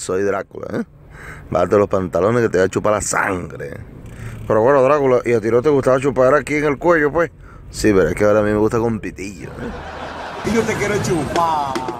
soy Drácula, ¿eh? Bájate los pantalones que te voy a chupar la sangre. Pero bueno, Drácula, ¿y a ti no te gustaba chupar aquí en el cuello, pues? Sí, pero es que ahora a mí me gusta con pitillo. ¿eh? Yo te quiero chupar.